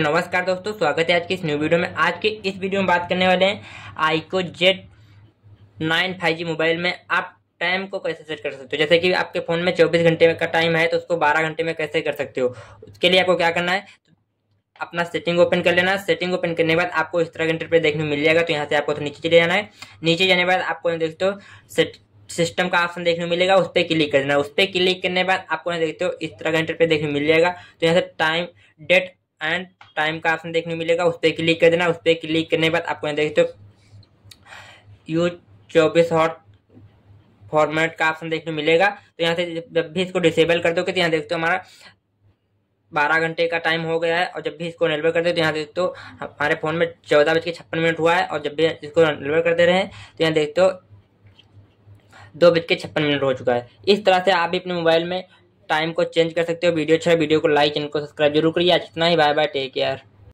नमस्कार दोस्तों स्वागत है आज की इस न्यू वीडियो में आज के इस वीडियो में बात करने वाले हैं iQOO Z nine five G mobile में आप टाइम को कैसे सेट कर सकते हो जैसे कि आपके फ़ोन में चौबीस घंटे का टाइम है तो उसको बारह घंटे में कैसे कर सकते हो उसके लिए आपको क्या करना है अपना सेटिंग ओपन कर लेना सेटिंग ओपन करने के बाद आपको इस तरह घंटे पे देखने मिल जाएगा तो यहाँ से आपको तो नीचे चले जाना है नीचे जाने के बाद आपको देखते हो सेट सिस्टम का ऑप्शन देखने मिलेगा उस पर क्लिक करना है उस पर क्लिक करने के बाद आपको देखते हो इस तरह का इंटर पे देखने मिल जाएगा तो यहाँ से टाइम डेट एंड टाइम का ऑप्शन देखने मिलेगा उस पर क्लिक कर देना उस पर क्लिक करने के बाद आपको यहाँ देखते तो यूज चौबीस हॉट फॉर्मेट का ऑप्शन देखने मिलेगा तो यहाँ से जब भी इसको डिसेबल कर दो तो यहाँ देखते हो हमारा बारह घंटे का टाइम हो गया है और जब भी इसको एनेबल करते हैं तो यहाँ देखते हो हमारे फ़ोन में चौदह बज के छप्पन मिनट हुआ है और जब भी इसको एनेबल करते रहे तो यहाँ देखते हो दो बज के छप्पन मिनट हो चुका है इस तरह से आप भी अपने मोबाइल में टाइम को चेंज कर सकते हो वीडियो अच्छा वीडियो को लाइक इनको सब्सक्राइब जरूर करिए आज इतना ही बाय बाय टेक केयर